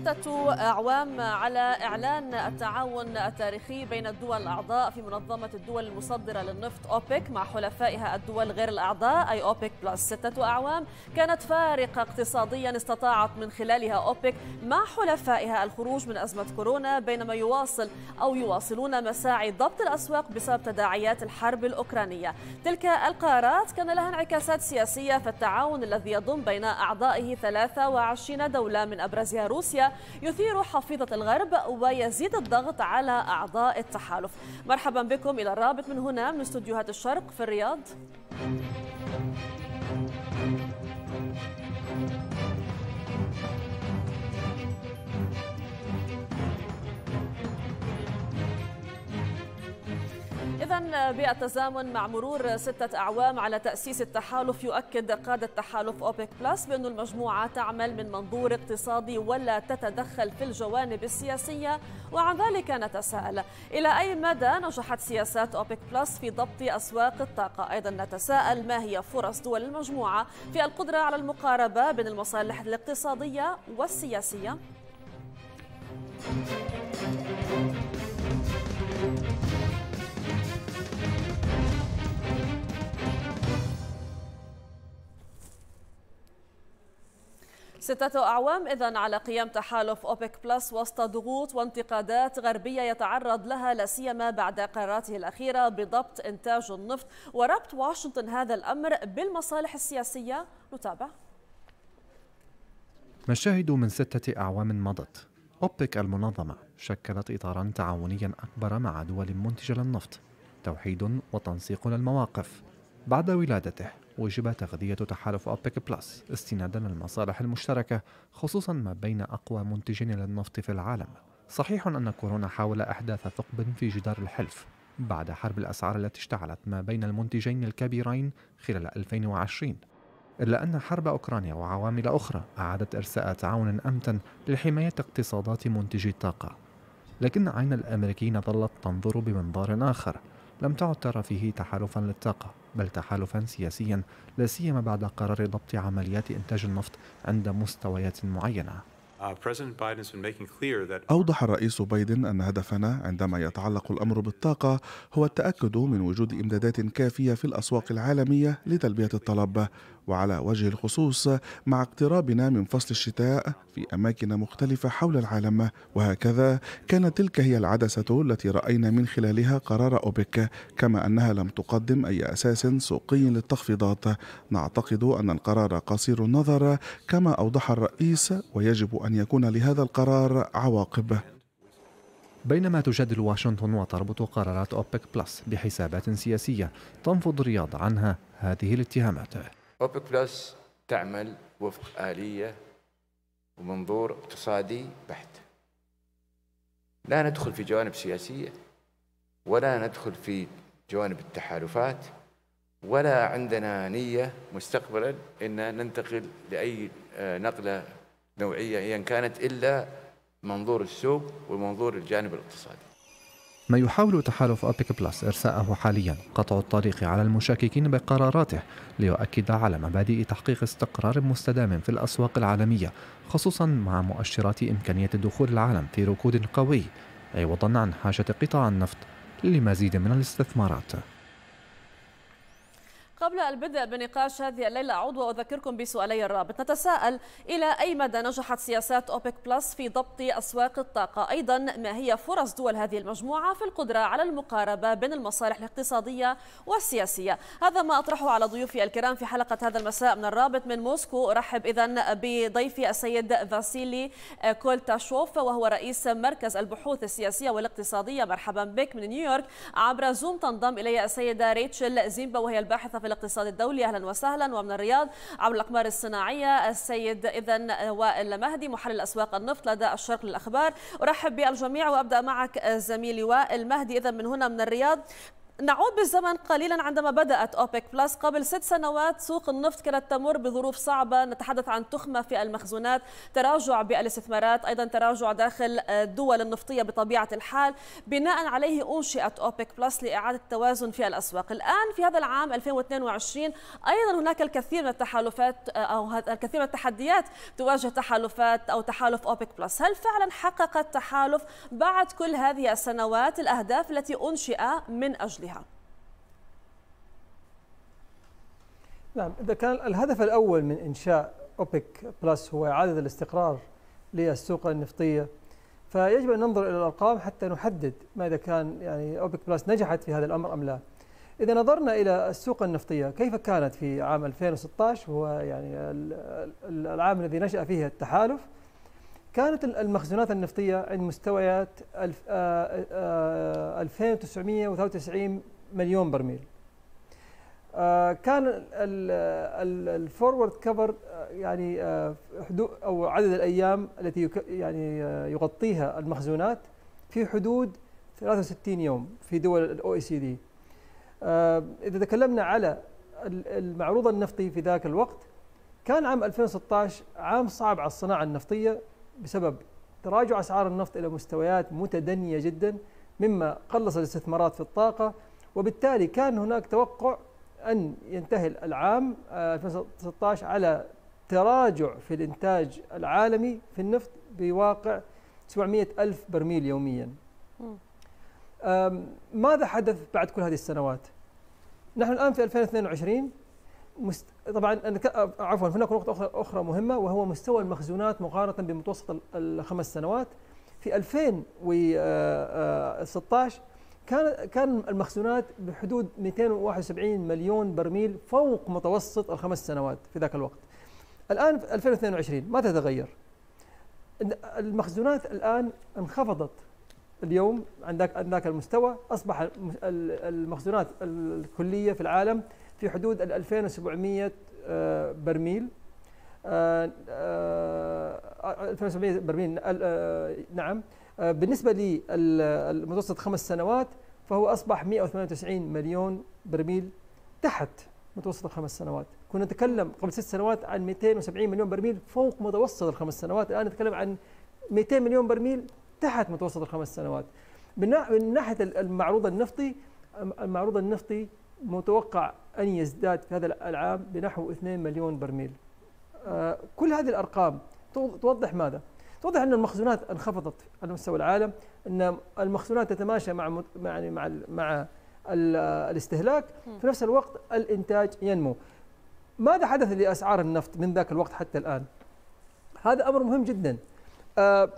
ستة أعوام على إعلان التعاون التاريخي بين الدول الأعضاء في منظمة الدول المصدرة للنفط أوبك مع حلفائها الدول غير الأعضاء أي أوبك بلس ستة أعوام كانت فارقة اقتصاديا استطاعت من خلالها أوبك مع حلفائها الخروج من أزمة كورونا بينما يواصل أو يواصلون مساعي ضبط الأسواق بسبب تداعيات الحرب الأوكرانية تلك القرارات كان لها انعكاسات سياسية فالتعاون الذي يضم بين أعضائه 23 دولة من أبرزها روسيا يثير حفيظة الغرب ويزيد الضغط على أعضاء التحالف مرحبا بكم إلى الرابط من هنا من استديوهات الشرق في الرياض إذا بالتزامن مع مرور ستة أعوام على تأسيس التحالف يؤكد قادة تحالف أوبك بلس بأن المجموعة تعمل من منظور اقتصادي ولا تتدخل في الجوانب السياسية وعن ذلك نتساءل إلى أي مدى نجحت سياسات أوبك بلس في ضبط أسواق الطاقة أيضا نتساءل ما هي فرص دول المجموعة في القدرة على المقاربة بين المصالح الاقتصادية والسياسية Thank you. ستة أعوام إذا على قيام تحالف أوبك بلس وسط ضغوط وانتقادات غربية يتعرض لها لا سيما بعد قراراته الأخيرة بضبط إنتاج النفط وربط واشنطن هذا الأمر بالمصالح السياسية نتابع مشاهد من ستة أعوام مضت أوبك المنظمة شكلت إطارا تعاونيا أكبر مع دول منتجة للنفط توحيد وتنسيق للمواقف بعد ولادته وجب تغذية تحالف أوبك بلس استنادا للمصالح المشتركة خصوصا ما بين أقوى منتجين للنفط في العالم صحيح أن كورونا حاول إحداث ثقب في جدار الحلف بعد حرب الأسعار التي اشتعلت ما بين المنتجين الكبيرين خلال 2020 إلا أن حرب أوكرانيا وعوامل أخرى أعادت إرساء تعاون أمتن لحماية اقتصادات منتجي الطاقة لكن عين الأمريكيين ظلت تنظر بمنظار آخر لم تعد ترى فيه تحالفا للطاقة بل تحالفا سياسيا لا سيما بعد قرار ضبط عمليات إنتاج النفط عند مستويات معينة uh, أوضح الرئيس بايدن أن هدفنا عندما يتعلق الأمر بالطاقة هو التأكد من وجود إمدادات كافية في الأسواق العالمية لتلبية الطلب وعلى وجه الخصوص مع اقترابنا من فصل الشتاء في أماكن مختلفة حول العالم وهكذا كانت تلك هي العدسة التي رأينا من خلالها قرار أوبك كما أنها لم تقدم أي أساس سوقي للتخفيضات نعتقد أن القرار قصير النظر كما أوضح الرئيس ويجب أن يكون لهذا القرار عواقب بينما تجادل واشنطن وتربط قرارات أوبك بلس بحسابات سياسية تنفض الرياض عنها هذه الاتهامات اوبك بلس تعمل وفق اليه ومنظور اقتصادي بحت لا ندخل في جوانب سياسيه ولا ندخل في جوانب التحالفات ولا عندنا نيه مستقبلا ان ننتقل لاي آه، نقله نوعيه ايا كانت الا منظور السوق ومنظور الجانب الاقتصادي ما يحاول تحالف أوبيك بلس إرساءه حاليا قطع الطريق على المشككين بقراراته ليؤكد على مبادئ تحقيق استقرار مستدام في الأسواق العالمية خصوصا مع مؤشرات إمكانية دخول العالم في ركود قوي عوضا عن حاجة قطاع النفط لمزيد من الاستثمارات قبل البدء بنقاش هذه الليلة أعود وأذكركم بسؤالي الرابط نتساءل إلى أي مدى نجحت سياسات أوبك بلس في ضبط أسواق الطاقة أيضا ما هي فرص دول هذه المجموعة في القدرة على المقاربة بين المصالح الاقتصادية والسياسية هذا ما أطرحه على ضيوفي الكرام في حلقة هذا المساء من الرابط من موسكو أرحب إذا بضيفي السيد فاسيلي كولتاشوف وهو رئيس مركز البحوث السياسية والاقتصادية مرحبا بك من نيويورك عبر زوم تنضم إلي السيدة ريتشل زيمبا وهي الباحثة في الاقتصاد الدولي اهلا وسهلا ومن الرياض عبر الاقمار الصناعيه السيد اذا وائل مهدي محلل اسواق النفط لدى الشرق للاخبار ارحب بالجميع وابدا معك زميلي وائل مهدي اذا من هنا من الرياض نعود بالزمن قليلا عندما بدأت أوبك بلس قبل ست سنوات سوق النفط كانت تمر بظروف صعبة نتحدث عن تخمة في المخزونات تراجع بالاستثمارات أيضا تراجع داخل الدول النفطية بطبيعة الحال بناء عليه أنشئت أوبك بلس لإعادة التوازن في الأسواق الآن في هذا العام 2022 أيضا هناك الكثير من التحالفات أو الكثير من التحديات تواجه تحالفات أو تحالف أوبك بلس هل فعلا حقق التحالف بعد كل هذه السنوات الأهداف التي أنشئ من أجلها نعم إذا كان الهدف الأول من إنشاء أوبك بلس هو إعادة الاستقرار للسوق النفطية فيجب أن ننظر إلى الأرقام حتى نحدد ما اذا كان يعني أوبك بلس نجحت في هذا الأمر أم لا إذا نظرنا إلى السوق النفطية كيف كانت في عام 2016 هو يعني العام الذي نشأ فيه التحالف كانت المخزونات النفطية عند مستويات 2993 آه، آه، آه، مليون برميل آه، كان الفورورد كفر آه، يعني آه، حدود او عدد الايام التي يعني يغطيها المخزونات في حدود 63 يوم في دول الاو اي سي دي. اذا تكلمنا على المعروض النفطي في ذاك الوقت كان عام 2016 عام صعب على الصناعه النفطيه بسبب تراجع اسعار النفط الى مستويات متدنيه جدا مما قلص الاستثمارات في الطاقه وبالتالي كان هناك توقع أن ينتهي العام 2016 آه، على تراجع في الإنتاج العالمي في النفط بواقع 700 ألف برميل يوميا ماذا حدث بعد كل هذه السنوات؟ نحن الآن في 2022 مست... طبعا آه، عفوا هناك نقطة أخرى مهمة وهو مستوى المخزونات مقارنة بمتوسط الخمس سنوات في 2016 كان كان المخزونات بحدود 271 مليون برميل فوق متوسط الخمس سنوات في ذاك الوقت. الان في 2022 ما تتغير. المخزونات الان انخفضت اليوم عند ذاك ذاك المستوى اصبح المخزونات الكليه في العالم في حدود ال 2700 آه، برميل 2700 آه، آه، برميل نعم آه، بالنسبة للمتوسط خمس سنوات فهو أصبح 198 مليون برميل تحت متوسط الخمس سنوات كنا نتكلم قبل ست سنوات عن 270 مليون برميل فوق متوسط الخمس سنوات الآن نتكلم عن 200 مليون برميل تحت متوسط الخمس سنوات من ناحية المعروض النفطي المعروض النفطي متوقع أن يزداد في هذا العام بنحو 2 مليون برميل آه، كل هذه الأرقام توضح ماذا؟ توضح ان المخزونات انخفضت على مستوى العالم ان المخزونات تتماشى مع مع يعني مع مع الاستهلاك في نفس الوقت الانتاج ينمو ماذا حدث لاسعار النفط من ذاك الوقت حتى الان هذا امر مهم جدا آه،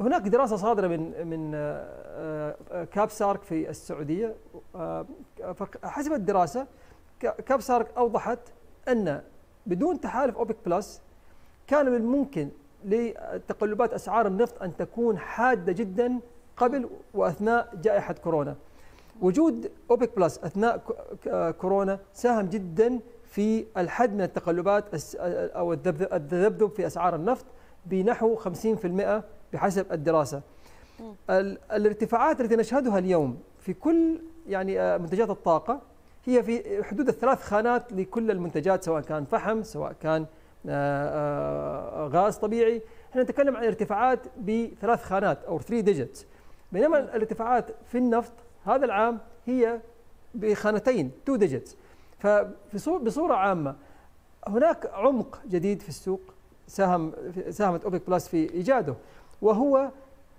هناك دراسه صادره من من آه، آه، كاب سارك في السعوديه حسب الدراسه كاب سارك اوضحت ان بدون تحالف اوبك بلس كان من الممكن لتقلبات اسعار النفط ان تكون حاده جدا قبل واثناء جائحه كورونا. وجود اوبك بلس اثناء كورونا ساهم جدا في الحد من التقلبات او التذبذب في اسعار النفط بنحو 50% بحسب الدراسه. الارتفاعات التي نشهدها اليوم في كل يعني آه، منتجات الطاقه هي في حدود الثلاث خانات لكل المنتجات سواء كان فحم سواء كان آه، آه، غاز طبيعي احنا نتكلم عن ارتفاعات بثلاث خانات او 3 ديجيتس بينما الارتفاعات في النفط هذا العام هي بخانتين 2 ديجيتس فبصوره عامه هناك عمق جديد في السوق ساهم ساهمت اوبك بلس في ايجاده وهو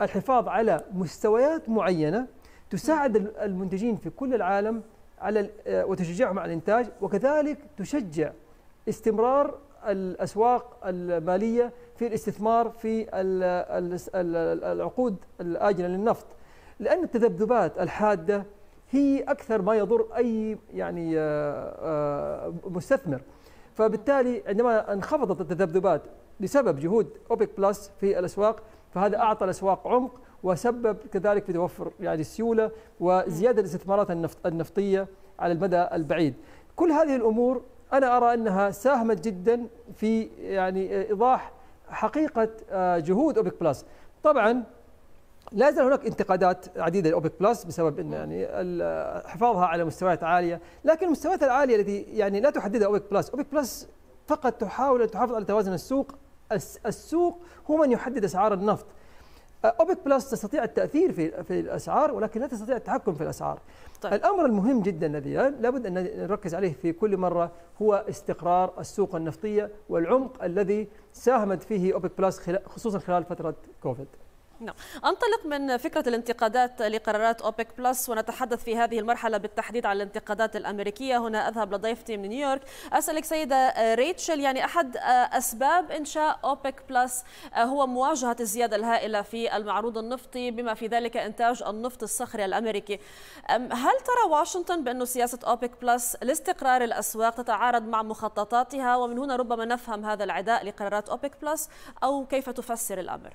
الحفاظ على مستويات معينه تساعد المنتجين في كل العالم على آه، وتشجعهم على الانتاج وكذلك تشجع استمرار الاسواق الماليه في الاستثمار في العقود الاجله للنفط لان التذبذبات الحاده هي اكثر ما يضر اي يعني آه، آه، مستثمر فبالتالي عندما انخفضت التذبذبات بسبب جهود اوبك بلس في الاسواق فهذا اعطى الاسواق عمق وسبب كذلك في توفر يعني السيوله وزياده الاستثمارات النفط النفطيه على المدى البعيد كل هذه الامور أنا أرى أنها ساهمت جدا في يعني آه، إيضاح حقيقة آه، جهود أوبك بلس طبعا لا زال هناك انتقادات عديده لاوبك بلس بسبب ان يعني آه، حفاظها على مستويات عاليه، لكن المستويات العاليه التي يعني لا تحددها اوبك بلس، اوبك بلس فقط تحاول ان تحافظ على توازن السوق، السوق هو من يحدد اسعار النفط، اوبك بلس تستطيع التاثير في في الاسعار ولكن لا تستطيع التحكم في الاسعار. طيب. الامر المهم جدا الذي لابد ان نركز عليه في كل مره هو استقرار السوق النفطيه والعمق الذي ساهمت فيه اوبك بلس خصوصا خلال فتره كوفيد. نعم انطلق من فكره الانتقادات لقرارات اوبك بلس ونتحدث في هذه المرحله بالتحديد عن الانتقادات الامريكيه هنا اذهب لضيفتي من نيويورك اسالك سيده ريتشل يعني احد اسباب انشاء اوبك بلس آه، هو مواجهه الزياده الهائله في المعروض النفطي بما في ذلك انتاج النفط الصخري الامريكي هل ترى واشنطن بانه سياسه اوبك بلس لاستقرار الاسواق تتعارض مع مخططاتها ومن هنا ربما نفهم هذا العداء لقرارات اوبك بلس او كيف تفسر الامر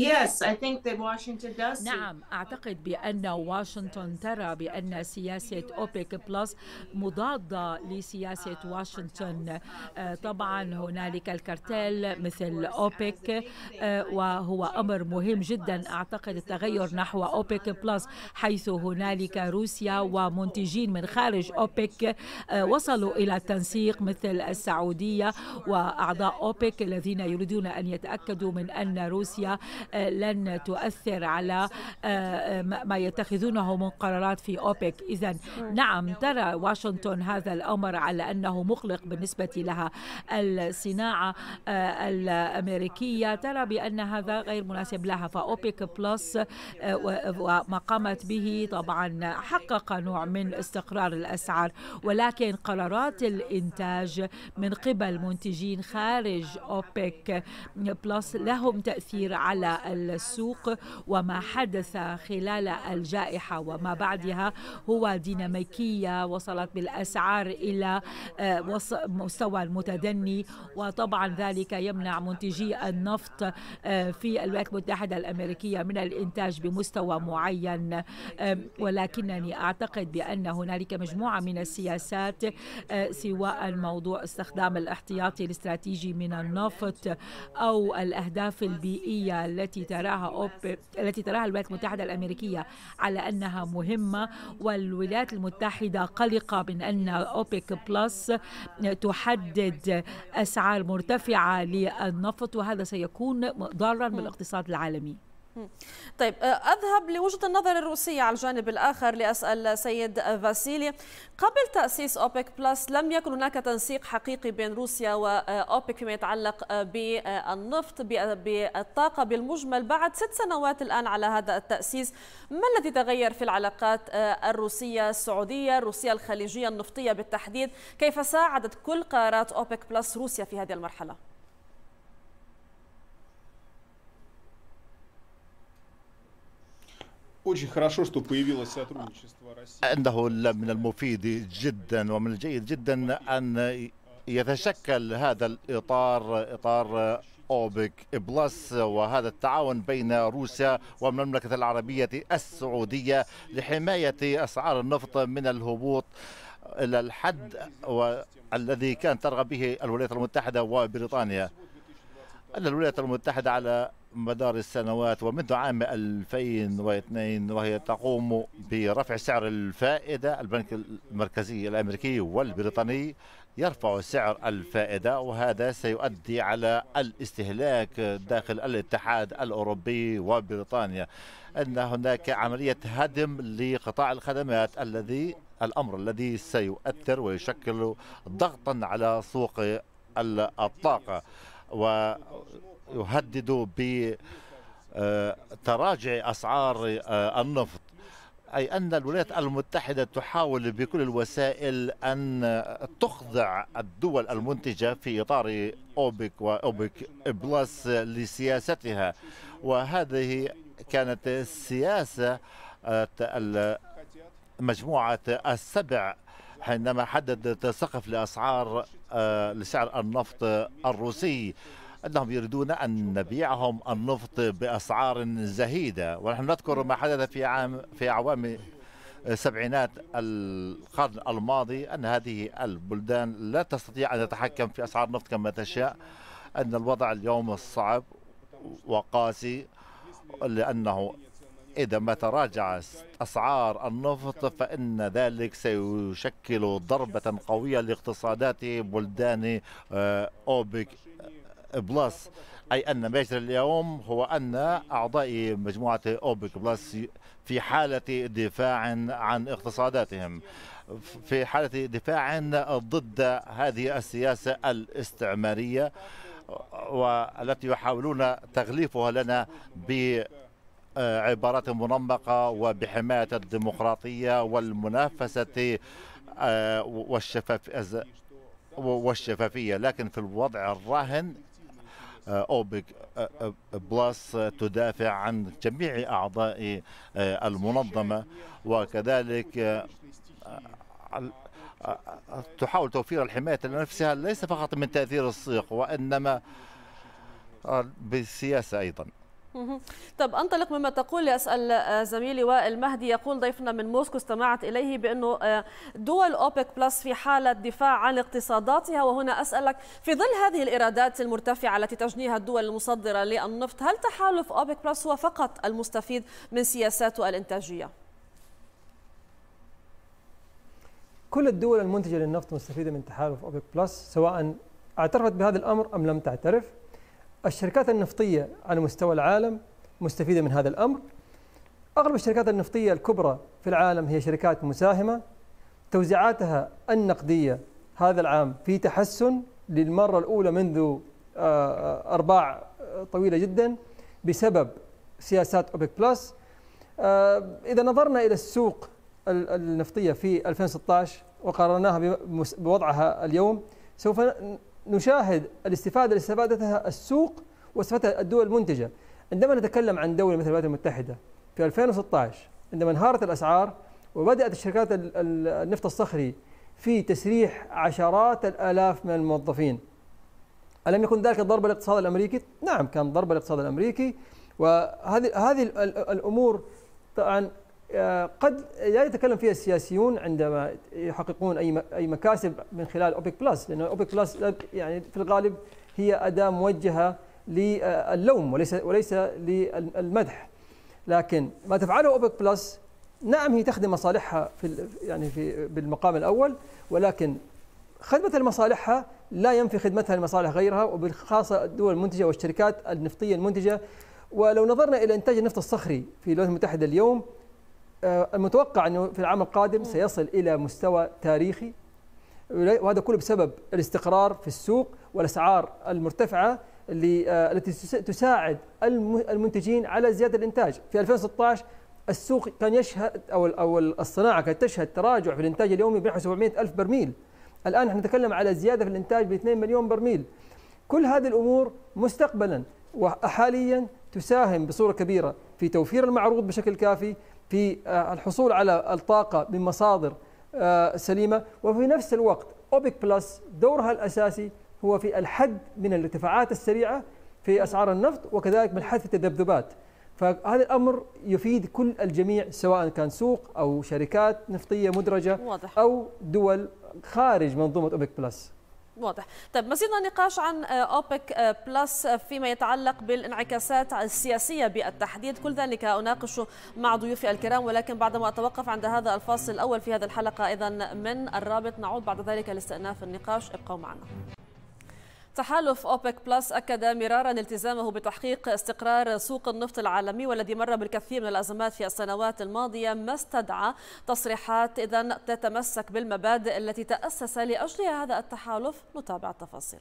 Yes, I think that Washington does. نعم أعتقد بأن واشنطن ترى بأن سياسة أوبيك بلس مضادة لسياسة واشنطن آه، طبعا هنالك الكارتيل مثل أوبيك آه، وهو أمر مهم جدا أعتقد التغير نحو أوبيك بلس حيث هنالك روسيا ومنتجين من خارج أوبيك آه، وصلوا إلى التنسيق مثل السعودية وأعضاء أوبيك الذين يريدون أن يتأكدوا من أن روسيا آه، لن تؤثر على آه، آه، ما يتخذونه من قرارات في أوبك إذا نعم ترى واشنطن هذا الأمر على أنه مقلق بالنسبة لها الصناعة الأمريكية ترى بأن هذا غير مناسب لها فأوبك بلس وما قامت به طبعا حقق نوع من استقرار الأسعار ولكن قرارات الإنتاج من قبل منتجين خارج أوبك بلس لهم تأثير على السوق وما حدث خلال الجائحة وما بعدها هو ديناميكية وصلت بالأسعار إلى آه، مستوى المتدني وطبعا ذلك يمنع منتجي النفط آه، في الولايات المتحدة الأمريكية من الإنتاج بمستوى معين ولكنني أعتقد بأن هنالك مجموعة من السياسات آه، سواء موضوع استخدام الاحتياطي الاستراتيجي من النفط أو الأهداف البيئية التي التي تراها أوب التي تراها الولايات المتحدة الأمريكية على أنها مهمة والولايات المتحدة قلقة من أن أوبك بلس تحدد أسعار مرتفعة للنفط وهذا سيكون ضارا بالاقتصاد العالمي طيب آه، أذهب لوجهة النظر الروسية على الجانب الآخر لأسأل سيد فاسيلي قبل تأسيس أوبك بلس لم يكن هناك تنسيق حقيقي بين روسيا وأوبك آه، فيما يتعلق آه، بالنفط بالطاقة بالمجمل بعد ست سنوات الآن على هذا التأسيس ما الذي تغير في العلاقات الروسية السعودية الروسية الخليجية النفطية بالتحديد كيف ساعدت كل قرارات أوبك بلس روسيا في هذه المرحلة؟ انه من المفيد جدا ومن الجيد جدا ان يتشكل هذا الاطار اطار اوبك بلس وهذا التعاون بين روسيا والمملكه العربيه السعوديه لحمايه اسعار النفط من الهبوط الى الحد الذي كانت ترغب به الولايات المتحده وبريطانيا ان الولايات المتحده على مدار السنوات ومنذ عام 2002 وهي تقوم برفع سعر الفائدة البنك المركزي الأمريكي والبريطاني يرفع سعر الفائدة وهذا سيؤدي على الاستهلاك داخل الاتحاد الأوروبي وبريطانيا أن هناك عملية هدم لقطاع الخدمات الذي الأمر الذي سيؤثر ويشكل ضغطا على سوق الطاقة و يهددوا ب آه، تراجع أسعار آه، النفط أي أن الولايات المتحدة تحاول بكل الوسائل أن تخضع الدول المنتجة في إطار أوبك وأوبك بلس لسياستها وهذه كانت السياسة آه، مجموعة السبع حينما حددت سقف لأسعار لسعر النفط الروسي أنهم يريدون أن نبيعهم النفط بأسعار زهيدة ونحن نذكر ما حدث في عام في أعوام سبعينات القرن الماضي أن هذه البلدان لا تستطيع أن تتحكم في أسعار النفط كما تشاء أن الوضع اليوم صعب وقاسي لأنه إذا ما تراجعت أسعار النفط فإن ذلك سيشكل ضربة قوية لاقتصادات بلدان آه، أوبك بلس أي أن ما يجري اليوم هو أن أعضاء مجموعة أوبك بلس في حالة دفاع عن اقتصاداتهم في حالة دفاع ضد هذه السياسة الاستعمارية والتي يحاولون تغليفها لنا ب عبارات منمقة وبحماية الديمقراطية والمنافسة آه، والشفاف والشفافية لكن في الوضع الراهن آه، أوبك آه، آه، بلس تدافع عن جميع أعضاء المنظمة وكذلك تحاول توفير الحماية لنفسها ليس فقط من تأثير الصيغ وإنما بالسياسة أيضا طب انطلق مما تقول لاسال آه، زميلي وائل مهدي يقول ضيفنا من موسكو استمعت اليه بانه آه، دول اوبك بلس في حاله دفاع عن اقتصاداتها وهنا اسالك في ظل هذه الايرادات المرتفعه التي تجنيها الدول المصدره للنفط هل تحالف اوبك بلس هو فقط المستفيد من سياساته الانتاجيه؟ كل الدول المنتجه للنفط مستفيده من تحالف اوبك بلس سواء اعترفت بهذا الامر ام لم تعترف الشركات النفطية على مستوى العالم مستفيدة من هذا الأمر أغلب الشركات النفطية الكبرى في العالم هي شركات مساهمة توزيعاتها النقدية هذا العام في تحسن للمرة الأولى منذ آه، آه، أرباع آه، طويلة جدا بسبب سياسات أوبك بلس إذا نظرنا إلى السوق النفطية في 2016 وقارناها بوضعها اليوم سوف نشاهد الاستفادة اللي استفادتها السوق واستفادتها الدول المنتجة عندما نتكلم عن دولة مثل الولايات المتحدة في 2016 عندما انهارت الأسعار وبدأت الشركات النفط الصخري في تسريح عشرات الآلاف من الموظفين ألم يكن ذلك ضربة للاقتصاد الأمريكي؟ نعم كان ضربة للاقتصاد الأمريكي وهذه هذه الأمور طبعا آه، قد لا يتكلم فيها السياسيون عندما يحققون اي اي مكاسب من خلال اوبك بلس لانه اوبك بلس يعني في الغالب هي اداه موجهه للوم وليس وليس للمدح لكن ما تفعله اوبك بلس نعم هي تخدم مصالحها في يعني في بالمقام الاول ولكن خدمة لمصالحها لا ينفي خدمتها لمصالح غيرها وبالخاصة الدول المنتجة والشركات النفطية المنتجة ولو نظرنا إلى إنتاج النفط الصخري في الولايات المتحدة اليوم آه، المتوقع انه في العام القادم سيصل الى مستوى تاريخي وهذا كله بسبب الاستقرار في السوق والاسعار المرتفعه آه، التي تساعد المنتجين على زياده الانتاج في 2016 السوق كان يشهد او او الصناعه كانت تشهد تراجع في الانتاج اليومي بنحو 700 الف برميل الان نحن نتكلم على زياده في الانتاج ب 2 مليون برميل كل هذه الامور مستقبلا وحاليا تساهم بصوره كبيره في توفير المعروض بشكل كافي في آه، الحصول على الطاقة من مصادر آه، سليمة وفي نفس الوقت أوبك بلس دورها الأساسي هو في الحد من الارتفاعات السريعة في أسعار النفط وكذلك من حث التذبذبات فهذا الأمر يفيد كل الجميع سواء كان سوق أو شركات نفطية مدرجة واضح. أو دول خارج منظومة أوبك بلس واضح طيب مزيدنا نقاش عن آه، أوبك آه، بلس آه، فيما يتعلق بالانعكاسات السياسية بالتحديد كل ذلك أناقشه مع ضيوفي الكرام ولكن بعدما أتوقف عند هذا الفاصل الأول في هذه الحلقة أيضا من الرابط نعود بعد ذلك لاستئناف النقاش ابقوا معنا تحالف أوبك بلس أكد مرارا التزامه بتحقيق استقرار سوق النفط العالمي والذي مر بالكثير من الأزمات في السنوات الماضية ما استدعى تصريحات إذا تتمسك بالمبادئ التي تأسس لأجلها هذا التحالف نتابع التفاصيل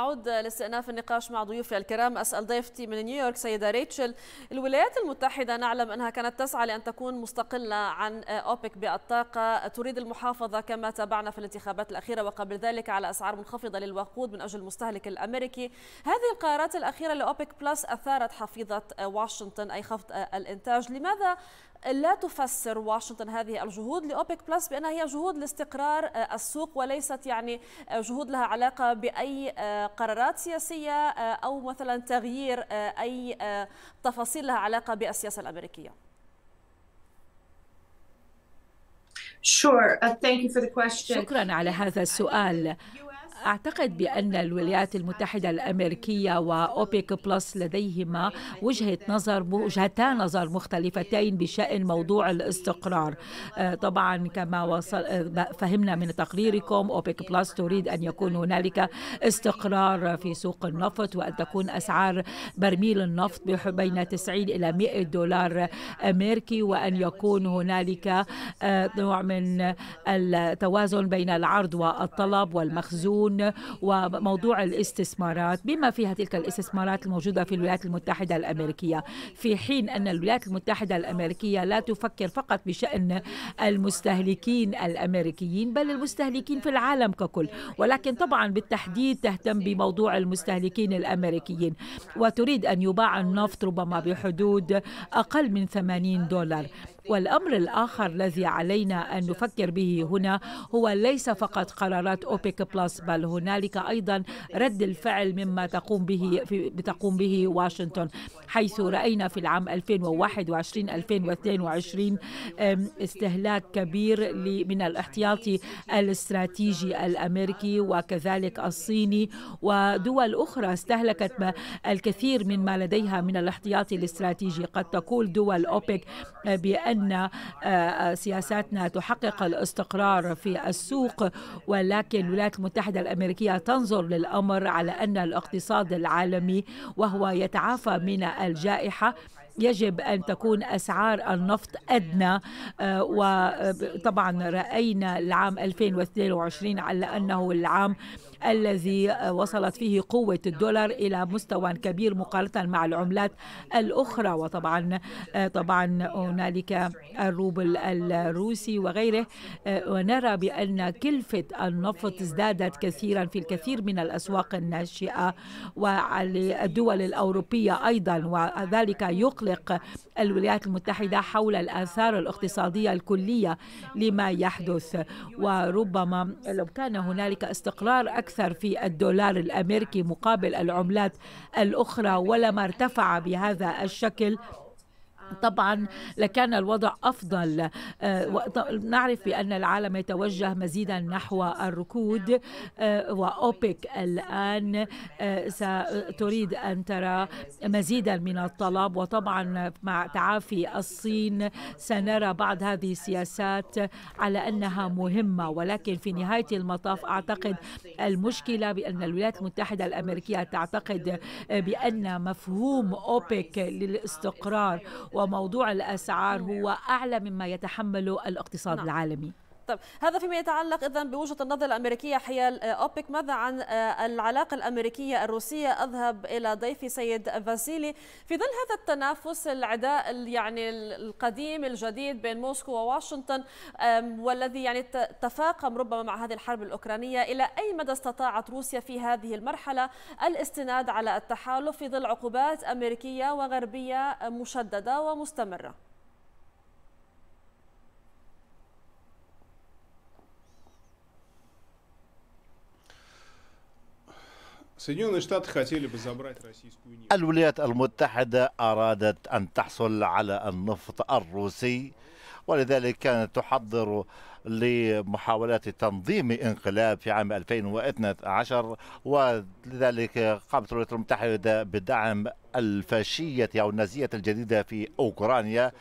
أعود لاستئناف النقاش مع ضيوفي الكرام أسأل ضيفتي من نيويورك سيدة ريتشل الولايات المتحدة نعلم أنها كانت تسعى لأن تكون مستقلة عن أوبك بالطاقة تريد المحافظة كما تابعنا في الانتخابات الأخيرة وقبل ذلك على أسعار منخفضة للوقود من أجل المستهلك الأمريكي هذه القرارات الأخيرة لأوبك بلس أثارت حفيظة واشنطن أي خفض الإنتاج لماذا لا تفسر واشنطن هذه الجهود لأوبك بلس بأنها هي جهود لاستقرار السوق وليست يعني جهود لها علاقة بأي قرارات سياسية آه، أو مثلا تغيير آه، أي آه، تفاصيل لها علاقة بالسياسة الأمريكية؟ uh, شكرا على هذا السؤال أعتقد بأن الولايات المتحدة الأمريكية وأوبيك بلس لديهما وجهة نظر وجهتان نظر مختلفتين بشأن موضوع الاستقرار آه، طبعا كما وصل آه، فهمنا من تقريركم أوبيك بلس تريد أن يكون هنالك استقرار في سوق النفط وأن تكون أسعار برميل النفط بين 90 إلى 100 دولار أمريكي وأن يكون هنالك آه، نوع من التوازن بين العرض والطلب والمخزون الديون وموضوع الاستثمارات بما فيها تلك الاستثمارات الموجودة في الولايات المتحدة الأمريكية في حين أن الولايات المتحدة الأمريكية لا تفكر فقط بشأن المستهلكين الأمريكيين بل المستهلكين في العالم ككل ولكن طبعا بالتحديد تهتم بموضوع المستهلكين الأمريكيين وتريد أن يباع النفط ربما بحدود أقل من 80 دولار والأمر الآخر الذي علينا أن نفكر به هنا هو ليس فقط قرارات أوبيك بلس بل هنالك أيضا رد الفعل مما تقوم به تقوم به واشنطن حيث رأينا في العام 2021 2022 استهلاك كبير من الاحتياطي الاستراتيجي الأمريكي وكذلك الصيني ودول أخرى استهلكت الكثير مما لديها من الاحتياطي الاستراتيجي قد تقول دول أوبيك بأن أن آه، آه، سياساتنا تحقق الاستقرار في السوق ولكن الولايات المتحدة الأمريكية تنظر للأمر على أن الاقتصاد العالمي وهو يتعافى من الجائحة يجب أن تكون أسعار النفط أدنى آه، وطبعا رأينا العام 2022 على أنه العام الذي وصلت فيه قوة الدولار إلى مستوى كبير مقارنة مع العملات الأخرى وطبعا طبعا هنالك الروبل الروسي وغيره ونرى بأن كلفة النفط ازدادت كثيرا في الكثير من الأسواق الناشئة وعلى الدول الأوروبية أيضا وذلك يقلق الولايات المتحدة حول الآثار الاقتصادية الكلية لما يحدث وربما لو كان هنالك استقرار أكثر أكثر في الدولار الأمريكي مقابل العملات الأخرى ولما ارتفع بهذا الشكل طبعا لكان الوضع أفضل آه، نعرف بأن العالم يتوجه مزيدا نحو الركود آه، وأوبك الآن آه، ستريد أن ترى مزيدا من الطلب وطبعا مع تعافي الصين سنرى بعض هذه السياسات على أنها مهمة ولكن في نهاية المطاف أعتقد المشكلة بأن الولايات المتحدة الأمريكية تعتقد بأن مفهوم أوبك للاستقرار وموضوع الأسعار أيوة، أيوة. هو أعلى مما يتحمله الاقتصاد نعم. العالمي طيب هذا فيما يتعلق إذا بوجهة النظر الأمريكية حيال آه، أوبك ماذا عن آه، العلاقة الأمريكية الروسية أذهب إلى ضيفي سيد فاسيلي في ظل هذا التنافس العداء يعني القديم الجديد بين موسكو وواشنطن والذي يعني تفاقم ربما مع هذه الحرب الأوكرانية إلى أي مدى استطاعت روسيا في هذه المرحلة الاستناد على التحالف في ظل عقوبات أمريكية وغربية مشددة ومستمرة الولايات المتحدة أرادت أن تحصل على النفط الروسي ولذلك كانت تحضر لمحاولات تنظيم انقلاب في عام 2012 ولذلك قامت الولايات المتحدة بدعم الفاشية أو النازية الجديدة في أوكرانيا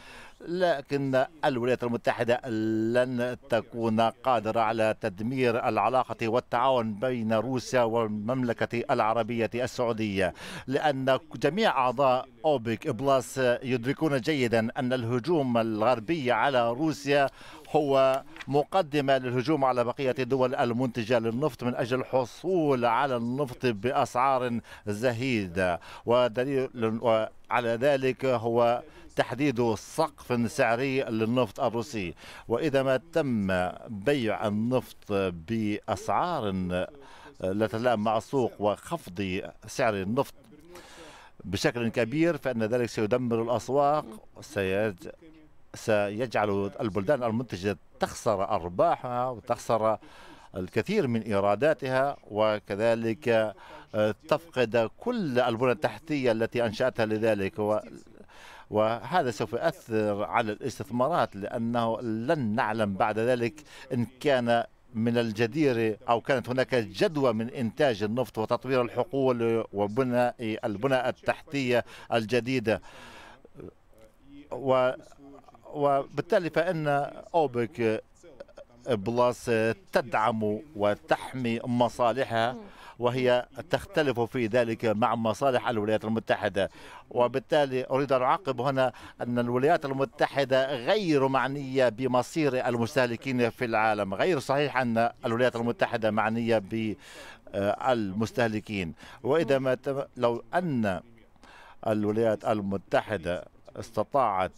لكن الولايات المتحدة لن تكون قادرة على تدمير العلاقة والتعاون بين روسيا والمملكة العربية السعودية لأن جميع أعضاء أوبك بلاس يدركون جيدا أن الهجوم الغربي على روسيا هو مقدمة للهجوم على بقية الدول المنتجة للنفط من أجل الحصول على النفط بأسعار زهيدة ودليل على ذلك هو تحديد سقف سعري للنفط الروسي وإذا ما تم بيع النفط بأسعار لا تتلائم مع السوق وخفض سعر النفط بشكل كبير فإن ذلك سيدمر الأسواق سيج سيجعل البلدان المنتجة تخسر أرباحها وتخسر الكثير من إيراداتها وكذلك آه، تفقد كل البنى التحتية التي أنشأتها لذلك وهذا سوف يؤثر على الاستثمارات لأنه لن نعلم بعد ذلك إن كان من الجدير أو كانت هناك جدوى من إنتاج النفط وتطوير الحقول وبناء البنى التحتية الجديدة و وبالتالي فإن أوبك بلس تدعم وتحمي مصالحها وهي تختلف في ذلك مع مصالح الولايات المتحدة وبالتالي أريد أن أعقب هنا أن الولايات المتحدة غير معنية بمصير المستهلكين في العالم غير صحيح أن الولايات المتحدة معنية بالمستهلكين وإذا ما لو أن الولايات المتحدة استطاعت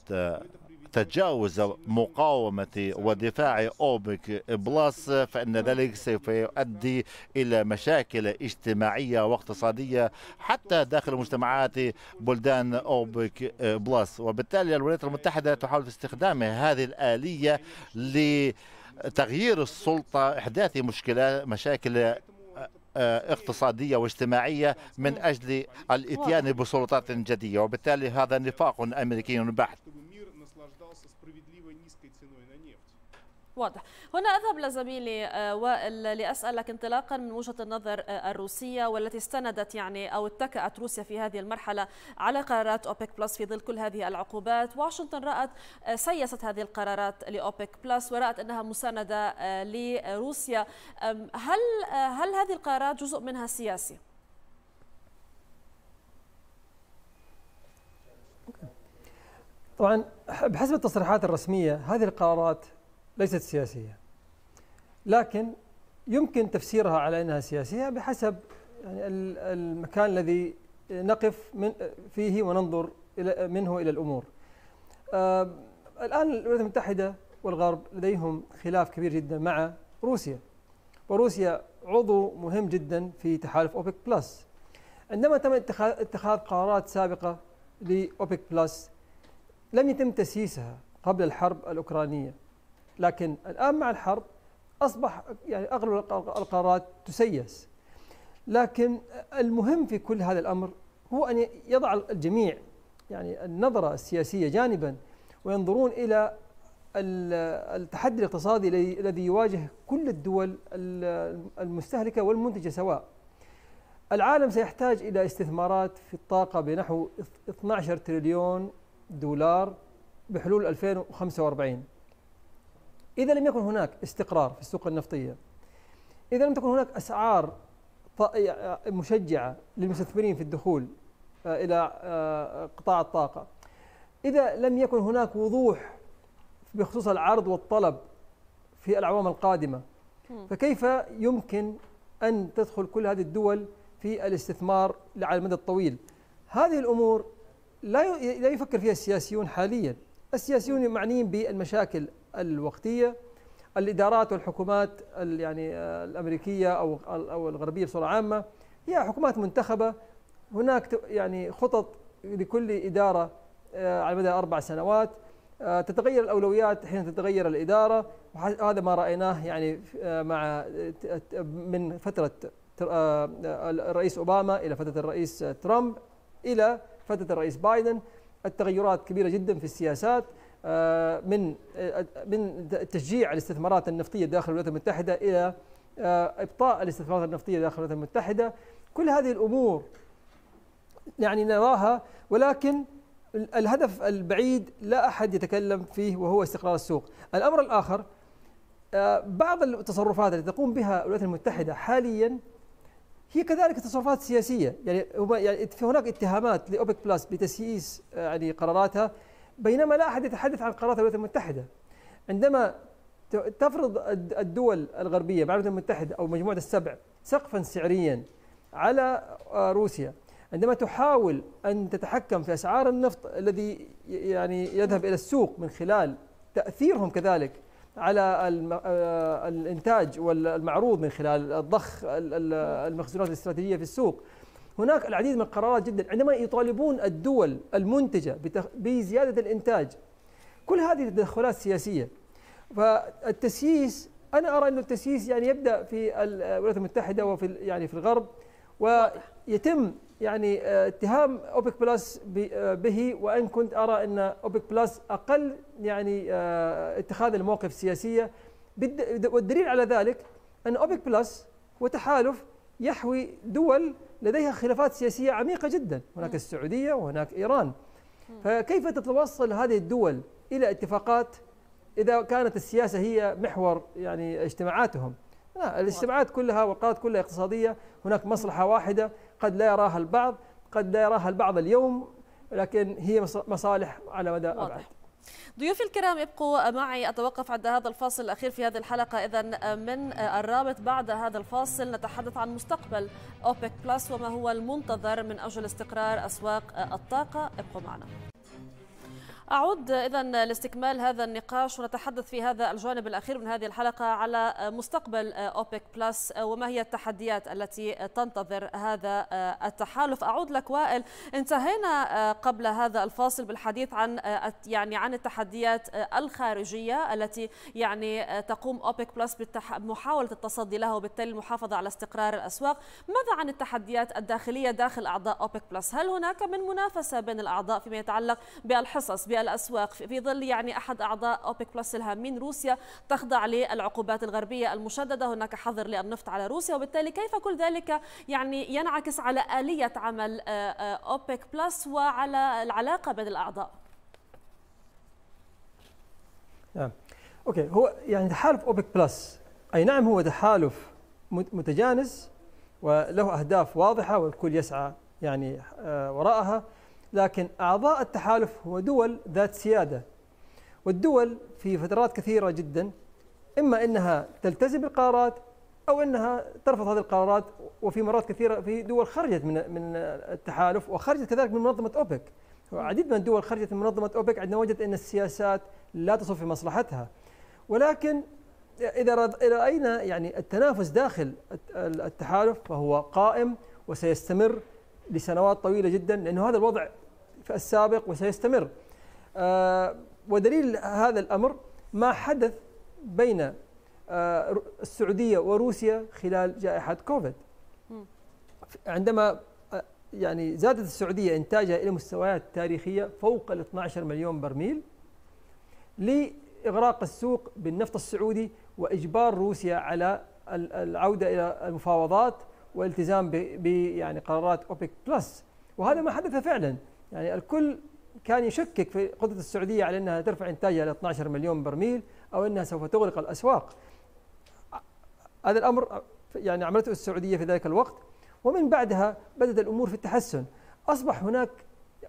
تجاوز مقاومة ودفاع أوبك بلس فإن ذلك سوف يؤدي إلى مشاكل اجتماعية واقتصادية حتى داخل مجتمعات بلدان أوبك بلس وبالتالي الولايات المتحدة تحاول في استخدام هذه الآلية لتغيير السلطة إحداث مشكلات مشاكل اقتصاديه واجتماعيه من اجل الاتيان بسلطات جديده وبالتالي هذا نفاق امريكي بحت واضح هنا أذهب لزميلي آه، وائل لأسألك انطلاقا من وجهة النظر آه، الروسية والتي استندت يعني أو اتكأت روسيا في هذه المرحلة على قرارات أوبك بلس في ظل كل هذه العقوبات واشنطن رأت آه، سيست هذه القرارات لأوبك بلس ورأت أنها مساندة لروسيا هل, هل هذه القرارات جزء منها سياسي؟ طبعا بحسب التصريحات الرسمية هذه القرارات ليست سياسية لكن يمكن تفسيرها على أنها سياسية بحسب يعني المكان الذي نقف من فيه وننظر منه إلى الأمور آه، الآن الولايات المتحدة والغرب لديهم خلاف كبير جدا مع روسيا وروسيا عضو مهم جدا في تحالف أوبك بلس عندما تم اتخاذ قرارات سابقة لأوبك بلس لم يتم تسييسها قبل الحرب الأوكرانية لكن الآن مع الحرب أصبح يعني أغلب القرارات تسيس لكن المهم في كل هذا الأمر هو أن يضع الجميع يعني النظرة السياسية جانبا وينظرون إلى التحدي الاقتصادي الذي يواجه كل الدول المستهلكة والمنتجة سواء العالم سيحتاج إلى استثمارات في الطاقة بنحو 12 تريليون دولار بحلول 2045 إذا لم يكن هناك استقرار في السوق النفطية إذا لم تكن هناك أسعار مشجعة للمستثمرين في الدخول آه، إلى آه، قطاع الطاقة إذا لم يكن هناك وضوح بخصوص العرض والطلب في الأعوام القادمة فكيف يمكن أن تدخل كل هذه الدول في الاستثمار على المدى الطويل هذه الأمور لا يفكر فيها السياسيون حاليا السياسيون معنيين بالمشاكل الوقتية الإدارات والحكومات يعني آه، الأمريكية أو أو الغربية بصورة عامة هي حكومات منتخبة هناك يعني خطط لكل إدارة آه، على مدى أربع سنوات آه، تتغير الأولويات حين تتغير الإدارة وهذا ما رأيناه يعني مع من فترة الرئيس أوباما إلى فترة الرئيس ترامب إلى فترة الرئيس بايدن التغيرات كبيرة جدا في السياسات آه، من آه، من تشجيع الاستثمارات النفطيه داخل الولايات المتحده الى آه، ابطاء الاستثمارات النفطيه داخل الولايات المتحده كل هذه الامور يعني نراها ولكن الهدف البعيد لا احد يتكلم فيه وهو استقرار السوق الامر الاخر بعض التصرفات التي تقوم بها الولايات المتحده حاليا هي كذلك تصرفات سياسيه يعني, يعني هناك اتهامات لاوبك بلس بتسييس يعني قراراتها بينما لا أحد يتحدث عن قرارات الولايات المتحدة عندما تفرض الدول الغربية مع الولايات المتحدة أو مجموعة السبع سقفا سعريا على آه، روسيا عندما تحاول أن تتحكم في أسعار النفط الذي يعني يذهب إلى السوق من خلال تأثيرهم كذلك على آه، الانتاج والمعروض من خلال ضخ المخزونات الاستراتيجيه في السوق هناك العديد من القرارات جدا عندما يطالبون الدول المنتجة بزيادة الإنتاج كل هذه التدخلات سياسية فالتسييس أنا أرى أن التسييس يعني يبدأ في الولايات المتحدة وفي يعني في الغرب ويتم يعني آه، اتهام اوبك بلس آه، به وان كنت ارى ان اوبك بلس اقل يعني آه، اتخاذ المواقف السياسيه والدليل على ذلك ان اوبك بلس وتحالف يحوي دول لديها خلافات سياسية عميقة جدا هناك السعودية وهناك إيران فكيف تتوصل هذه الدول إلى اتفاقات إذا كانت السياسة هي محور يعني اجتماعاتهم لا الاجتماعات كلها والقرارات كلها اقتصادية هناك مصلحة واحدة قد لا يراها البعض قد لا يراها البعض اليوم لكن هي مصالح على مدى أبعد ضيوفي الكرام ابقوا معي أتوقف عند هذا الفاصل الأخير في هذه الحلقة إذا من الرابط بعد هذا الفاصل نتحدث عن مستقبل أوبك بلس وما هو المنتظر من أجل استقرار أسواق الطاقة ابقوا معنا أعود إذا لاستكمال هذا النقاش ونتحدث في هذا الجانب الأخير من هذه الحلقة على مستقبل أوبك بلس وما هي التحديات التي تنتظر هذا التحالف أعود لك وائل انتهينا قبل هذا الفاصل بالحديث عن يعني عن التحديات الخارجية التي يعني تقوم أوبك بلس بمحاولة التصدي لها وبالتالي المحافظة على استقرار الأسواق ماذا عن التحديات الداخلية داخل أعضاء أوبك بلس هل هناك من منافسة بين الأعضاء فيما يتعلق بالحصص الأسواق في ظل يعني أحد أعضاء أوبك بلس الهامين روسيا تخضع للعقوبات الغربية المشددة هناك حظر للنفط على روسيا وبالتالي كيف كل ذلك يعني ينعكس على آلية عمل آه، آه، أوبك بلس وعلى العلاقة بين الأعضاء نعم اوكي هو يعني تحالف اوبك بلس اي نعم هو تحالف متجانس وله اهداف واضحه والكل يسعى يعني آه، وراءها لكن أعضاء التحالف هو دول ذات سيادة والدول في فترات كثيرة جدا إما أنها تلتزم بالقرارات أو أنها ترفض هذه القرارات وفي مرات كثيرة في دول خرجت من من التحالف وخرجت كذلك من منظمة أوبك وعديد من الدول خرجت من منظمة أوبك عندما وجدت أن السياسات لا تصب في مصلحتها ولكن إذا رأينا يعني التنافس داخل التحالف فهو قائم وسيستمر لسنوات طويلة جدا لأنه هذا الوضع السابق وسيستمر آه، ودليل هذا الأمر ما حدث بين آه، السعودية وروسيا خلال جائحة كوفيد عندما آه، يعني زادت السعودية إنتاجها إلى مستويات تاريخية فوق ال 12 مليون برميل لإغراق السوق بالنفط السعودي وإجبار روسيا على العودة إلى المفاوضات والالتزام ب يعني قرارات أوبيك بلس وهذا ما حدث فعلا يعني الكل كان يشكك في قدرة السعودية على أنها ترفع إنتاجها إلى 12 مليون برميل أو أنها سوف تغلق الأسواق هذا الأمر يعني عملته السعودية في ذلك الوقت ومن بعدها بدأت الأمور في التحسن أصبح هناك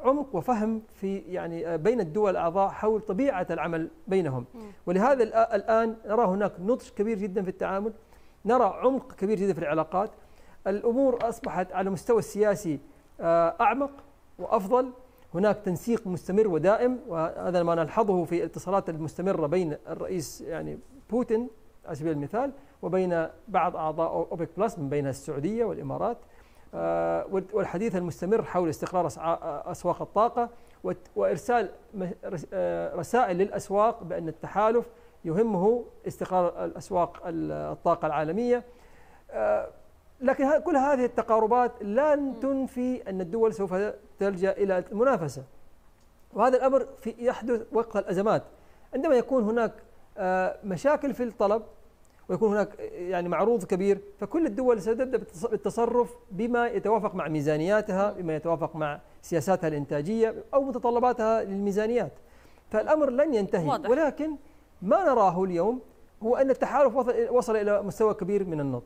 عمق وفهم في يعني بين الدول الأعضاء حول طبيعة العمل بينهم ولهذا الآن نرى هناك نضج كبير جدا في التعامل نرى عمق كبير جدا في العلاقات الأمور أصبحت على المستوى السياسي أعمق وافضل هناك تنسيق مستمر ودائم وهذا ما نلحظه في الاتصالات المستمره بين الرئيس يعني بوتين على سبيل المثال وبين بعض اعضاء اوبك بلس من بين السعوديه والامارات آه، والحديث المستمر حول استقرار آه، اسواق الطاقه وارسال آه، رسائل للاسواق بان التحالف يهمه استقرار الاسواق الطاقه العالميه لكن كل هذه التقاربات لن تنفي ان الدول سوف تلجأ إلى المنافسة وهذا الأمر في يحدث وقت الأزمات عندما يكون هناك آه، مشاكل في الطلب ويكون هناك يعني معروض كبير فكل الدول ستبدا بالتصرف بما يتوافق مع ميزانياتها بما يتوافق مع سياساتها الانتاجيه او متطلباتها للميزانيات فالامر لن ينتهي واضح. ولكن ما نراه اليوم هو ان التحالف وصل الى مستوى كبير من النضج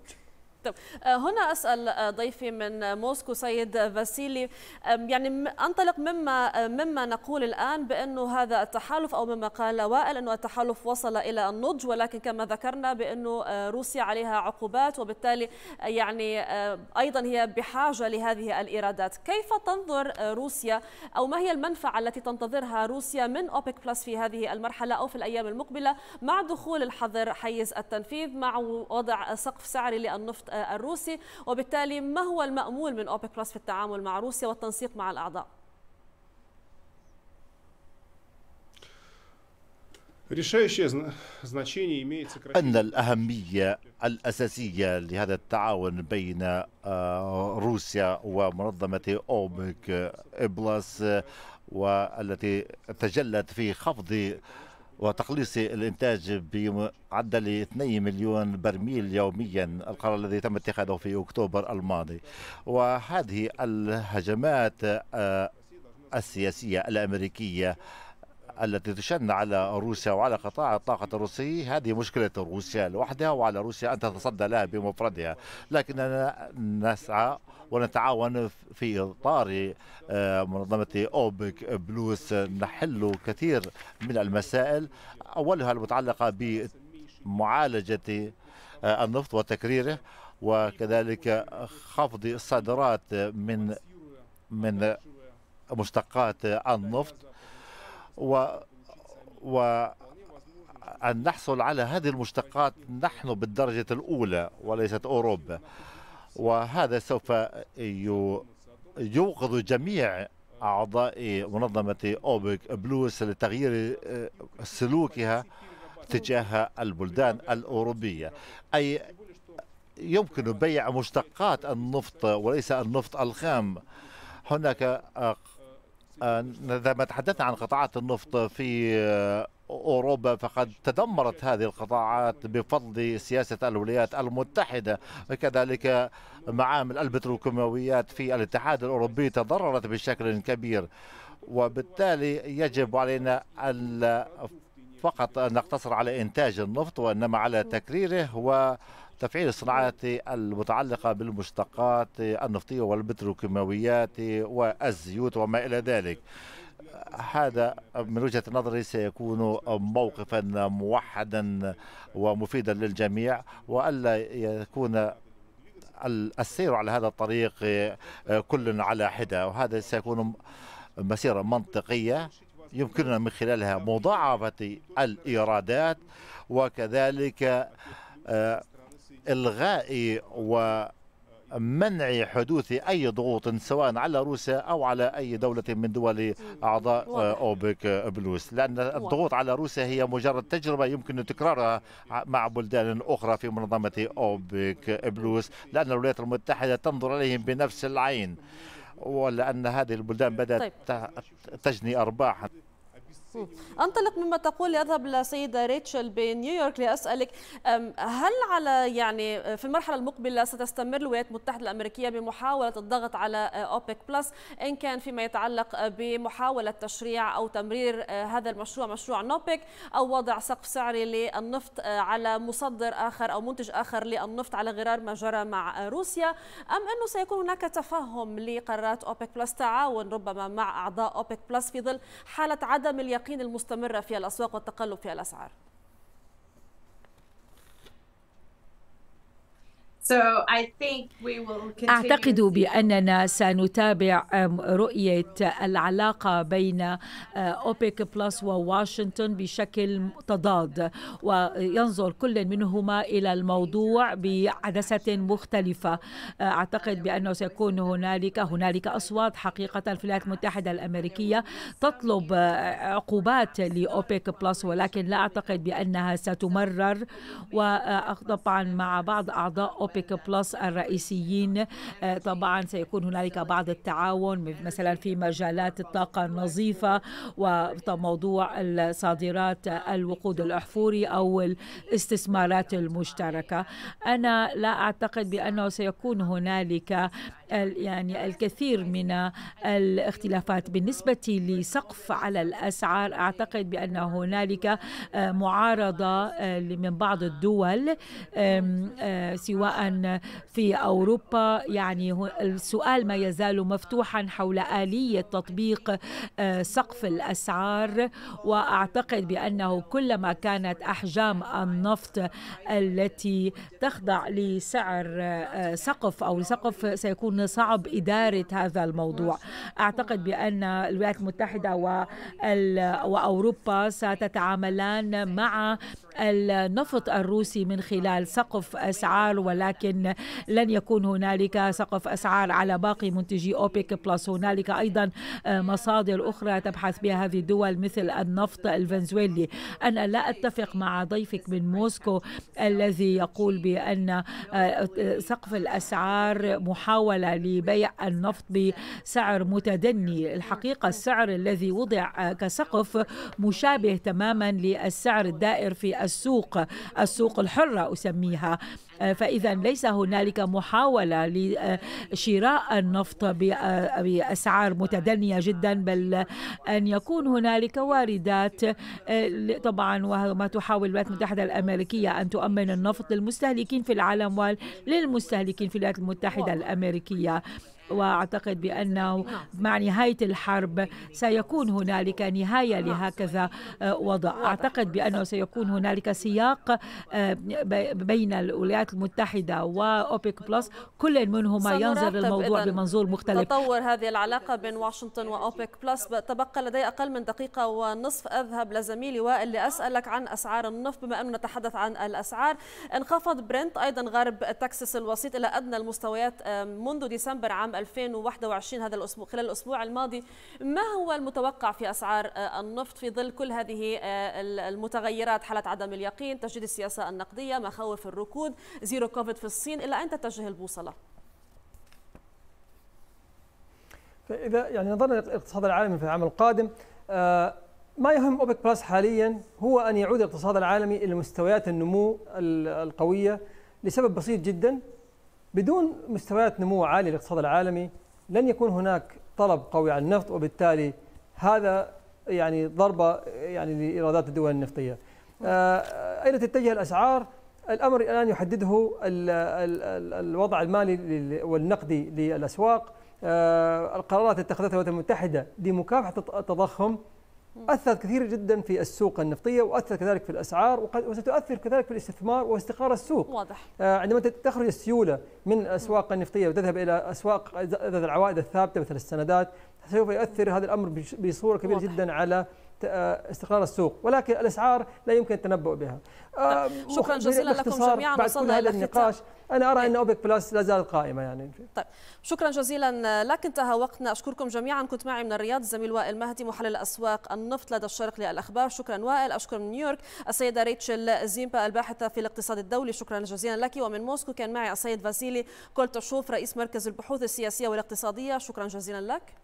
طيب، الوقت آه، هنا أسأل آه، ضيفي من موسكو سيد فاسيلي يعني أنطلق مما آه، مما نقول الآن بأنه هذا التحالف أو مما قال وائل أنه التحالف وصل إلى النضج ولكن كما ذكرنا بأنه روسيا عليها عقوبات وبالتالي يعني أيضا هي بحاجة لهذه الإيرادات كيف تنظر روسيا أو ما هي المنفعة التي تنتظرها روسيا من أوبك بلس في هذه المرحلة أو في الأيام المقبلة مع دخول الحظر حيز التنفيذ مع وضع سقف سعري للنفط الروسي وبالتالي ما هو المأمول من أوبك بلس في التعامل مع روسيا والتنسيق مع الأعضاء؟ أن الأهمية الأساسية لهذا التعاون بين آه، روسيا ومنظمة أوبك بلس آه، والتي تجلت في خفض وتقليص الانتاج بمعدل 2 مليون برميل يوميا القرار الذي تم اتخاذه في اكتوبر الماضي وهذه الهجمات آه، السياسيه الامريكيه التي تشن على روسيا وعلى قطاع الطاقة الروسي هذه مشكلة روسيا لوحدها وعلى روسيا أن تتصدى لها بمفردها لكننا نسعى ونتعاون في إطار آه، منظمة أوبك بلوس نحل كثير من المسائل أولها المتعلقة بمعالجة آه، النفط وتكريره وكذلك خفض الصادرات من من مشتقات النفط و و أن نحصل على هذه المشتقات نحن بالدرجة الأولى وليست أوروبا وهذا سوف يوقظ جميع أعضاء منظمة أوبك بلوس لتغيير آه، سلوكها تجاه البلدان الأوروبية أي يمكن بيع مشتقات النفط وليس النفط الخام هناك عندما آه، تحدثنا عن قطاعات النفط في آه، أوروبا فقد تدمرت هذه القطاعات بفضل سياسة الولايات المتحدة وكذلك معامل البتروكيماويات في الاتحاد الأوروبي تضررت بشكل كبير وبالتالي يجب علينا أن فقط أن نقتصر على إنتاج النفط وإنما على تكريره و تفعيل الصناعات المتعلقة بالمشتقات النفطية والبتروكيماويات والزيوت وما إلى ذلك هذا من وجهة نظري سيكون موقفا موحدا ومفيدا للجميع وألا يكون السير على هذا الطريق كل على حدة وهذا سيكون مسيرة منطقية يمكننا من خلالها مضاعفة الإيرادات وكذلك آه، إلغاء ومنع حدوث أي ضغوط سواء على روسيا أو على أي دولة من دول أعضاء أوبك بلوس لأن الضغوط على روسيا هي مجرد تجربة يمكن تكرارها مع بلدان أخرى في منظمة أوبك بلوس لأن الولايات المتحدة تنظر إليهم بنفس العين ولأن هذه البلدان بدأت طيب. تجني أرباح انطلق مما تقول اذهب للسيده ريتشل بنيويورك لاسالك هل على يعني في المرحله المقبله ستستمر الولايات المتحده الامريكيه بمحاوله الضغط على آه، اوبك بلس ان كان فيما يتعلق آه، بمحاوله تشريع او تمرير آه، هذا المشروع مشروع نوبك او وضع سقف سعري للنفط على مصدر اخر او منتج اخر للنفط على غرار ما جرى مع روسيا ام انه سيكون هناك تفهم لقرارات اوبك بلس تعاون ربما مع اعضاء اوبك بلس في ظل حاله عدم اليقين التعليقين المستمرة في الأسواق والتقلب في الأسعار أعتقد بأننا سنتابع رؤية العلاقة بين آه، أوبيك بلس وواشنطن بشكل تضاد وينظر كل منهما إلى الموضوع بعدسة مختلفة آه، أعتقد بأنه سيكون هنالك هنالك أصوات حقيقة في الولايات المتحدة الأمريكية تطلب آه، عقوبات لأوبيك بلس ولكن لا أعتقد بأنها ستمرر وطبعا مع بعض أعضاء أوبيك بيك بلس الرئيسيين آه، طبعا سيكون هنالك بعض التعاون مثلا في مجالات الطاقة النظيفة وموضوع الصادرات الوقود الأحفوري أو الاستثمارات المشتركة أنا لا أعتقد بأنه سيكون هنالك يعني الكثير من الاختلافات بالنسبة لسقف على الأسعار أعتقد بأن هنالك معارضة من بعض الدول سواء في أوروبا يعني السؤال ما يزال مفتوحا حول آلية تطبيق سقف الأسعار وأعتقد بأنه كلما كانت أحجام النفط التي تخضع لسعر سقف أو سقف سيكون أن صعب إدارة هذا الموضوع أعتقد بأن الولايات المتحدة وأوروبا ستتعاملان مع النفط الروسي من خلال سقف أسعار ولكن لن يكون هنالك سقف أسعار على باقي منتجي أوبيك بلس هنالك أيضا آه، مصادر أخرى تبحث بها هذه الدول مثل النفط الفنزويلي أنا لا أتفق مع ضيفك من موسكو الذي يقول بأن آه، سقف الأسعار محاولة لبيع النفط بسعر متدني الحقيقة السعر الذي وضع كسقف مشابه تماما للسعر الدائر في السوق السوق الحرة أسميها آه، فإذا ليس هنالك محاولة لشراء النفط آه، بأسعار متدنية جدا بل أن يكون هنالك واردات آه، طبعا وما تحاول الولايات المتحدة الأمريكية أن تؤمن النفط للمستهلكين في العالم وللمستهلكين في الولايات المتحدة الأمريكية واعتقد بانه نعم. مع نهايه الحرب سيكون هنالك نهايه نعم. لهكذا وضع اعتقد بانه سيكون هنالك سياق آه، بين الولايات المتحده واوبك بلس كل منهما ينظر للموضوع بمنظور مختلف تطور هذه العلاقه بين واشنطن واوبك بلس تبقى لدي اقل من دقيقه ونصف اذهب لزميلي وائل لاسالك عن اسعار النفط بما انه نتحدث عن الاسعار انخفض برنت ايضا غرب تكساس الوسيط الى ادنى المستويات منذ ديسمبر عام 2021 هذا الأسبوع خلال الأسبوع الماضي ما هو المتوقع في أسعار آه، النفط في ظل كل هذه آه، المتغيرات حالة عدم اليقين تجديد السياسة النقدية مخاوف الركود زيرو كوفيد في الصين إلى أين تتجه البوصلة؟ فإذا يعني نظرنا للاقتصاد العالمي في العام القادم آه، ما يهم أوبك بلس حاليا هو أن يعود الاقتصاد العالمي إلى مستويات النمو القوية لسبب بسيط جدا بدون مستويات نمو عالية للاقتصاد العالمي لن يكون هناك طلب قوي على النفط وبالتالي هذا يعني ضربة يعني لإيرادات الدول النفطية آه، أين تتجه الأسعار؟ الأمر الآن يحدده الوضع المالي والنقدي للأسواق آه، القرارات اتخذتها الولايات المتحدة لمكافحة التضخم أثرت كثير جدا في السوق النفطية وأثرت كذلك في الأسعار وستؤثر كذلك في الاستثمار واستقرار السوق واضح آه، عندما تخرج السيولة من الأسواق النفطية وتذهب إلى أسواق ذات العوائد الثابتة مثل السندات سوف يؤثر هذا الأمر بصورة كبيرة واضح. جدا على آه، استقرار السوق ولكن الاسعار لا يمكن التنبؤ بها آه، طيب. شكرا جزيلا لكم جميعا وصلنا الى النقاش انا ارى إيه. ان اوبك بلس لا زالت قائمه يعني طيب شكرا جزيلا لك انتهى وقتنا اشكركم جميعا كنت معي من الرياض الزميل وائل مهدي محلل اسواق النفط لدى الشرق للاخبار شكرا وائل اشكر من نيويورك السيده ريتشل زيمبا الباحثه في الاقتصاد الدولي شكرا جزيلا لك ومن موسكو كان معي السيد فاسيلي كولتشوف رئيس مركز البحوث السياسيه والاقتصاديه شكرا جزيلا لك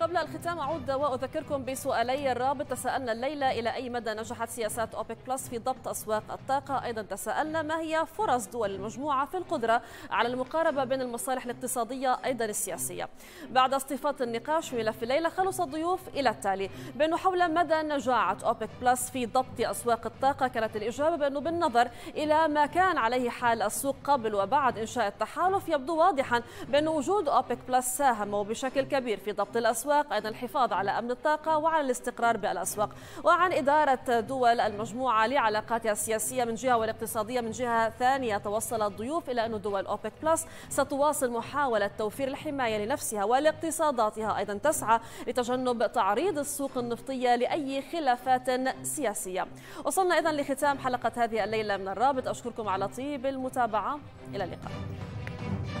قبل الختام أعود وأذكركم بسؤالي الرابط تساءلنا الليلة إلى أي مدى نجحت سياسات أوبك بلس في ضبط أسواق الطاقة أيضا تساءلنا ما هي فرص دول المجموعة في القدرة على المقاربة بين المصالح الاقتصادية أيضا السياسية بعد استفاضة النقاش ملف الليلة خلص الضيوف إلى التالي بأنه حول مدى نجاعة أوبك بلس في ضبط أسواق الطاقة كانت الإجابة بأنه بالنظر إلى ما كان عليه حال السوق قبل وبعد إنشاء التحالف يبدو واضحا بأن وجود أوبك بلس ساهم وبشكل كبير في ضبط الأسواق الأسواق أيضا الحفاظ على أمن الطاقة وعلى الاستقرار بالأسواق وعن إدارة دول المجموعة لعلاقاتها السياسية من جهة والاقتصادية من جهة ثانية توصل الضيوف إلى أن دول أوبك بلس ستواصل محاولة توفير الحماية لنفسها ولاقتصاداتها أيضا تسعى لتجنب تعريض السوق النفطية لأي خلافات سياسية وصلنا إذا لختام حلقة هذه الليلة من الرابط أشكركم على طيب المتابعة إلى اللقاء